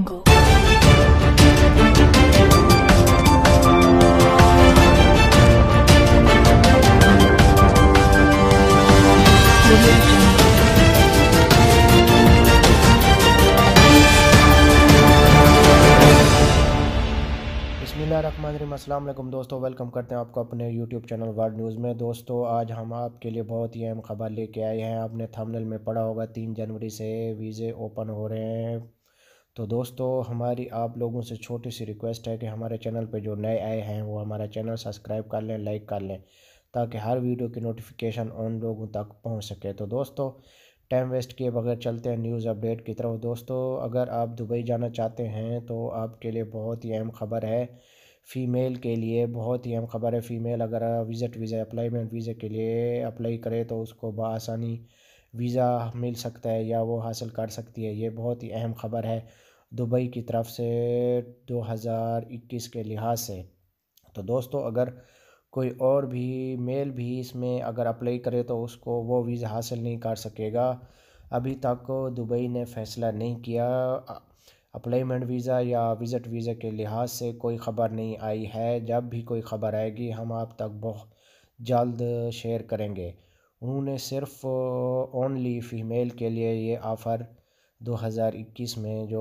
Angle. दोस्तों welcome करते हैं आपको अपने YouTube चैनल वर्ल्ड न्यूज़ में दोस्तों आज हम आपके लिए बहुत ही अहम खबर लेके आए हैं आपने थंबनेल में पढ़ा होगा तीन जनवरी से वीज़े ओपन हो रहे हैं तो दोस्तों हमारी आप लोगों से छोटी सी रिक्वेस्ट है कि हमारे चैनल पे जो नए आए हैं वो हमारा चैनल सब्सक्राइब कर लें लाइक कर लें ताकि हर वीडियो की नोटिफिकेशन उन लोगों तक पहुंच सके तो दोस्तों टाइम वेस्ट किए बगैर चलते हैं न्यूज़ अपडेट की तरफ दोस्तों अगर आप दुबई जाना चाहते हैं तो आपके लिए बहुत ही अहम खबर है फ़ीमेल के लिए बहुत ही अहम खबर है फ़ीमेल अगर विज़िट वीज़ा अप्लाईमेंट वीज़ा के लिए अप्लाई करे तो उसको बसानी वीज़ा मिल सकता है या वो हासिल कर सकती है ये बहुत ही अहम खबर है दुबई की तरफ से 2021 के लिहाज से तो दोस्तों अगर कोई और भी मेल भी इसमें अगर अप्लाई करे तो उसको वो वीज़ा हासिल नहीं कर सकेगा अभी तक दुबई ने फैसला नहीं किया अप्लाईमेंट वीज़ा या विज़िट वीज़ा के लिहाज से कोई ख़बर नहीं आई है जब भी कोई ख़बर आएगी हम आप तक बहुत जल्द शेयर करेंगे उन्होंने सिर्फ ओनली फ़ीमेल के लिए ये ऑफ़र 2021 में जो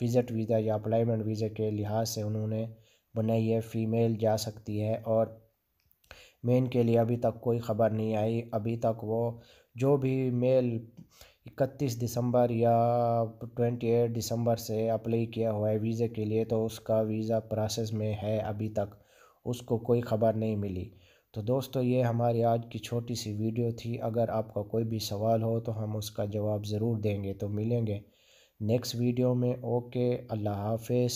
विज़िट वीज़ा या अप्लाईमेंट वीज़ा के लिहाज से उन्होंने बनाई है फ़ीमेल जा सकती है और मेन के लिए अभी तक कोई ख़बर नहीं आई अभी तक वो जो भी मेल 31 दिसंबर या 28 दिसंबर से अप्लाई किया हुआ है वीज़े के लिए तो उसका वीज़ा प्रोसेस में है अभी तक उसको कोई ख़बर नहीं मिली तो दोस्तों ये हमारी आज की छोटी सी वीडियो थी अगर आपका कोई भी सवाल हो तो हम उसका जवाब ज़रूर देंगे तो मिलेंगे नेक्स्ट वीडियो में ओके अल्लाह हाफ